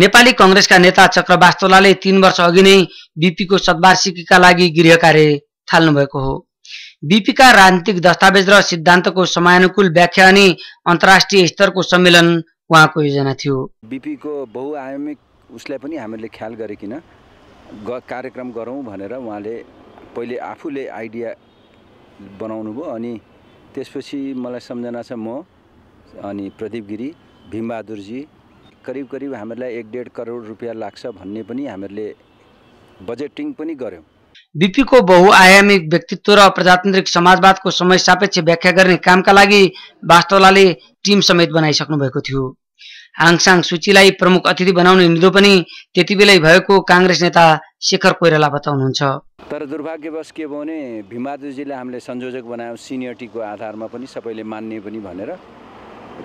नेपाली कङ्ग्रेसका नेता चक्रवास्तोलाले तीन वर्ष अघि नै बिपीको सद्वार्षिकीका लागि गृह कार्य थाल्नुभएको हो बिपीका राजनीतिक दस्तावेज र सिद्धान्तको समयानुकूल व्याख्या अनि अन्तर्राष्ट्रिय स्तरको सम्मेलन उहाँको योजना थियो बिपीको बहुआयामिक उसलाई पनि हामीले ख्याल गरिकन कार्यक्रम गरौँ भनेर उहाँले पहिले आफूले आइडिया बनाउनु भयो अनि त्यसपछि मलाई सम्झना छ म अनि प्रदीप गिरी भीमबहादुरजी करिब करिब हामीलाई एक डेढ करोड रुपियाँ लाग्छ भन्ने पनि हामीले बजेटिङ पनि गऱ्यौँ बिपीको बहुआयामिक व्यक्तित्व र प्रजातान्त्रिक समाजवादको समय सापेक्ष व्याख्या गर्ने कामका लागि वास्तवलाले टिम समेत बनाइसक्नु भएको थियो आङसाङ सूचीलाई प्रमुख अतिथि बनाउने निदो पनि त्यति बेलै भएको काङ्ग्रेस नेता शेखर कोइराला बताउनुहुन्छ तर दुर्भाग्यवश के भयो भने भीमादुजीलाई हामीले संयोजक बनायौँ सिनियरिटीको आधारमा पनि सबैले मान्ने पनि भनेर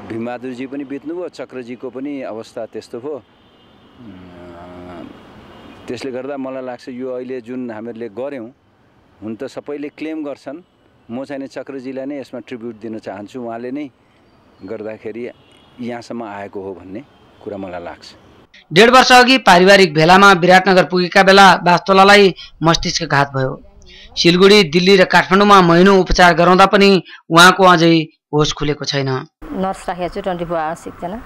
भीमबहादुरजी पनि बित्नुभयो चक्रजीको पनि अवस्था त्यस्तो भयो त्यसले गर्दा मलाई लाग्छ यो अहिले जुन हामीहरूले गऱ्यौँ हुन त सबैले क्लेम गर्छन् म चाहिँ चक्रजीलाई नै यसमा ट्रिब्युट दिन चाहन्छु उहाँले नै गर्दाखेरि यहाँसम्म आएको हो भन्ने कुरा मलाई लाग्छ डेढ वर्ष अघि पारिवारिक भेलामा विराटनगर पुगेका बेला बास्तोलालाई मस्तिष्क घात भयो सिलगढी दिल्ली र काठमाडौँमा महिनौ उपचार गराउँदा पनि उहाँको अझै होस खुलेको छैन नर्स राखेको छु ट्वेन्टी फोर आवर्स एकजना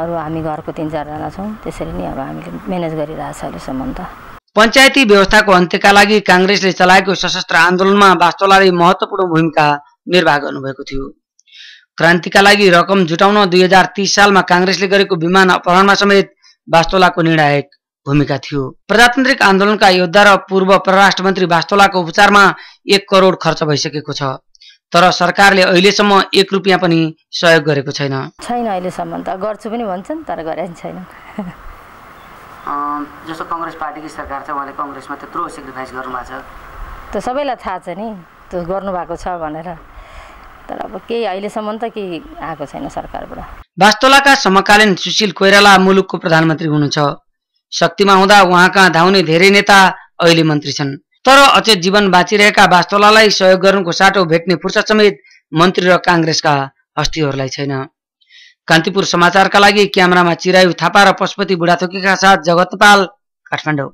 अरू हामी घरको तिन चारजना छौँ त्यसरी नै अब हामीले म्यानेज छ अहिलेसम्म त पञ्चायती व्यवस्थाको अन्त्यका लागि काङ्ग्रेसले चलाएको सशस्त्र आन्दोलनमा वास्तोलाले महत्त्वपूर्ण भूमिका निर्वाह गर्नुभएको थियो क्रान्तिका लागि रकम जुटाउन दुई हजार तिस सालमा काङ्ग्रेसले गरेको विमान अपहरणमा समेत वास्तोलाको निर्णायक भूमिका थियो प्रजातान्त्रिक आन्दोलनका योद्धा र पूर्व परराष्ट्र मन्त्री वास्तोलाको उपचारमा एक करोड खर्च भइसकेको छ तर सरकारले अहिलेसम्म एक रुपियाँ पनि सहयोग गरेको छैन छैन अहिलेसम्म त गर्छु पनि भन्छन् तर पनि छैन जस्तो कङ्ग्रेस पार्टीकी सरकार छ उहाँले कङ्ग्रेसमा त्यत्रो सेक्रिफाइस गर्नुभएको छ त सबैलाई थाहा छ नि त्यो गर्नुभएको छ भनेर तर अब केही अहिलेसम्म त केही आएको छैन सरकारबाट वास्तोलाका समकालीन सुशील कोइराला मुलुकको प्रधानमन्त्री हुनुहुन्छ शक्तिमा हुँदा उहाँका धाउने धेरै नेता अहिले मन्त्री छन् तर अचेत जीवन बाँचिरहेका वास्तोलालाई सहयोग गर्नुको साटो भेट्ने फुर्सद समेत मन्त्री र काङ्ग्रेसका हस्तीहरूलाई छैन कान्तिपुर समाचारका लागि क्यामरामा चिरायु थापा र पशुपति बुढाथोकीका साथ जगतपाल काठमाडौँ